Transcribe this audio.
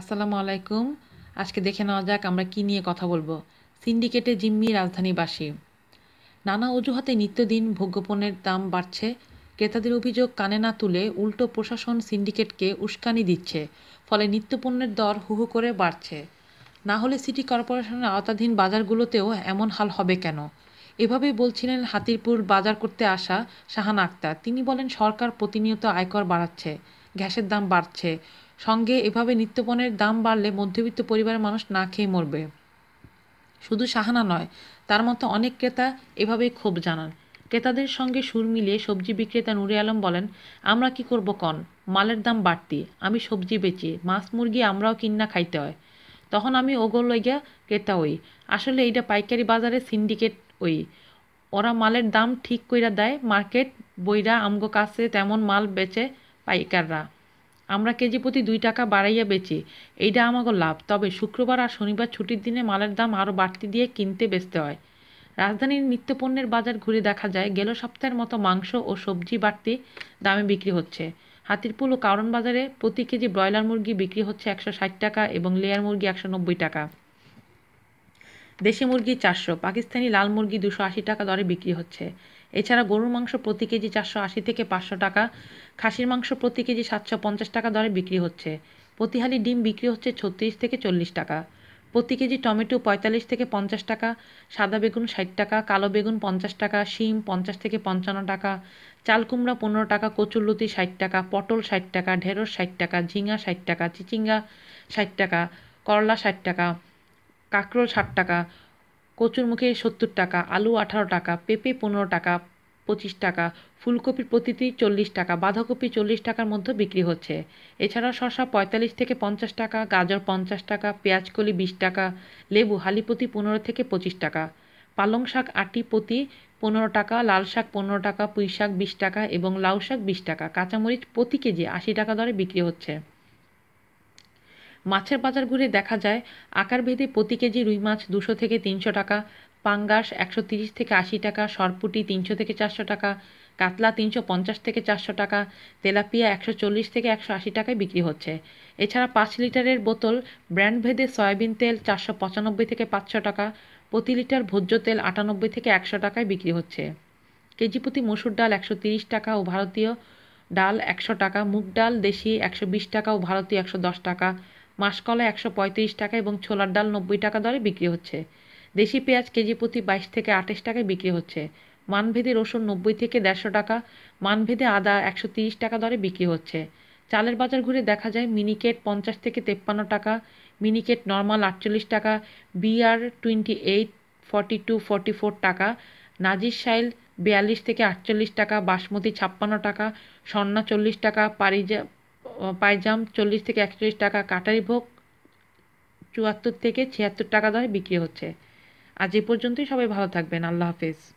আসসালামু আলাইকুম আজকে দেখে নেওয়া যাক আমরা কি নিয়ে কথা বলবো সিন্ডিকেটে জিম্মি রাজধানীবাসী নানা অজুহাতে নিত্যদিন ভোগ্যপণ্যের দাম বাড়ছে ক্রেতাদের অভিযোগ কানে না তুলে উল্টো প্রশাসন সিন্ডিকেটকে উস্কানি দিচ্ছে ফলে নিত্যপণ্যের দর হুহু করে বাড়ছে না হলে সিটি কর্পোরেশনের আওতাধীন বাজারগুলোতেও এমন হাল হবে কেন এভাবেই বলছিলেন হাতিরপুর বাজার করতে আসা শাহান আক্তার তিনি বলেন সরকার প্রতিনিয়ত আয়কর বাড়াচ্ছে গ্যাসের দাম বাড়ছে সঙ্গে এভাবে নিত্যপণের দাম বাড়লে মধ্যবিত্ত পরিবারের মানুষ না খেয়ে মরবে শুধু সাহানা নয় তার মতো অনেক ক্রেতা এভাবেই ক্ষোভ জানান ক্রেতাদের সঙ্গে সুর মিলিয়ে সবজি বিক্রেতা নুরে আলম বলেন আমরা কি করব কন মালের দাম বাড়তি আমি সবজি বেচি মাছ মুরগি আমরাও কিন্না খাইতে হয় তখন আমি ওগো লইয়া ক্রেতা ওই আসলে এইটা পাইকারি বাজারে সিন্ডিকেট ওই ওরা মালের দাম ঠিক কইরা দেয় মার্কেট বইরা আমগো কাছে তেমন মাল বেচে পাইকাররা আমরা কেজি প্রতি দুই টাকা বাড়াইয়া বেচি এইটা আমাকে লাভ তবে শুক্রবার আর শনিবার ছুটির দিনে মালের দাম আরও বাড়তি দিয়ে কিনতে বেচতে হয় রাজধানীর নিত্যপণ্যের বাজার ঘুরে দেখা যায় গেল সপ্তাহের মতো মাংস ও সবজি বাড়তি দামে বিক্রি হচ্ছে হাতিরপুল ও কারণ বাজারে প্রতি কেজি ব্রয়লার মুরগি বিক্রি হচ্ছে একশো ষাট টাকা এবং লেয়ার মুরগি একশো নব্বই টাকা দেশি মুরগি চারশো পাকিস্তানি লাল মুরগি দুশো আশি টাকা দরে বিক্রি হচ্ছে এছাড়া গরুর মাংস প্রতি কেজি চারশো আশি থেকে পাঁচশো টাকা খাসির মাংস প্রতি কেজি সাতশো পঞ্চাশ টাকা দরে বিক্রি হচ্ছে প্রতিহালি ডিম বিক্রি হচ্ছে ছত্রিশ থেকে চল্লিশ টাকা প্রতি কেজি টমেটো পঁয়তাল্লিশ থেকে পঞ্চাশ টাকা সাদা বেগুন ষাট টাকা কালো বেগুন পঞ্চাশ টাকা শিম পঞ্চাশ থেকে পঞ্চান্ন টাকা চাল কুমড়া পনেরো টাকা কচুরলতি ষাট টাকা পটল ষাট টাকা ঢেঁড়স ষাট টাকা ঝিঙা ষাট টাকা চিচিঙ্গা ষাট টাকা করলা ষাট টাকা কাঁকরোল ষাট টাকা কচুর মুখে সত্তর টাকা আলু আঠারো টাকা পেঁপে পনেরো টাকা পঁচিশ টাকা ফুলকপি প্রতিটি চল্লিশ টাকা বাঁধাকপি চল্লিশ টাকার মধ্যে বিক্রি হচ্ছে এছাড়া শসা পঁয়তাল্লিশ থেকে পঞ্চাশ টাকা গাজর পঞ্চাশ টাকা পেঁয়াজকলি বিশ টাকা লেবু হালি প্রতি পনেরো থেকে পঁচিশ টাকা পালং শাক আটি প্রতি পনেরো টাকা লাল শাক পনেরো টাকা পুঁই শাক বিশ টাকা এবং লাউ শাক বিশ টাকা কাঁচামরিচ প্রতি কেজি আশি টাকা দরে বিক্রি হচ্ছে মাছের বাজার ঘুরে দেখা যায় আকার ভেদে প্রতি কেজি রুই মাছ দুশো থেকে তিনশো টাকা পাঙ্গাস একশো তিরিশ থেকে আশি টাকা সরপুটি তিনশো থেকে চারশো টাকা কাতলা তিনশো পঞ্চাশ থেকে চারশো টাকা তেলাপিয়া একশো চল্লিশ থেকে একশো আশি টাকায় বিক্রি হচ্ছে এছাড়া পাঁচ লিটারের বোতল ব্র্যান্ডভেদে সয়াবিন তেল চারশো পঁচানব্বই থেকে পাঁচশো টাকা প্রতি লিটার ভোজ্য তেল আটানব্বই থেকে একশো টাকায় বিক্রি হচ্ছে কেজি প্রতি মসুর ডাল একশো তিরিশ টাকা ও ভারতীয় ডাল একশো টাকা মুগ ডাল দেশি একশো বিশ টাকা ও ভারতীয় একশো দশ টাকা মাসকলা একশো পঁয়ত্রিশ টাকা এবং ছোলার ডাল নব্বই টাকা দরে বিক্রি হচ্ছে দেশি পেঁয়াজ কেজি প্রতি বাইশ থেকে আঠাশ টাকায় বিক্রি হচ্ছে মানভেদে রসুন নব্বই থেকে দেড়শো টাকা মানভেদে আদা একশো টাকা দরে বিক্রি হচ্ছে চালের বাজার ঘুরে দেখা যায় মিনিকেট পঞ্চাশ থেকে তেপ্পান্ন টাকা মিনিকেট নর্মাল আটচল্লিশ টাকা B R twenty eight forty two forty four টাকা নাজির সাইল বিয়াল্লিশ থেকে আটচল্লিশ টাকা বাসমতি ছাপ্পান্ন টাকা স্বর্ণা চল্লিশ টাকা পারিজা পায়জাম চল্লিশ থেকে একচল্লিশ টাকা কাটারি ভোগ চুয়াত্তর থেকে ছিয়াত্তর টাকা দরে বিক্রি হচ্ছে আজ এ পর্যন্তই সবাই ভালো থাকবেন আল্লাহ হাফেজ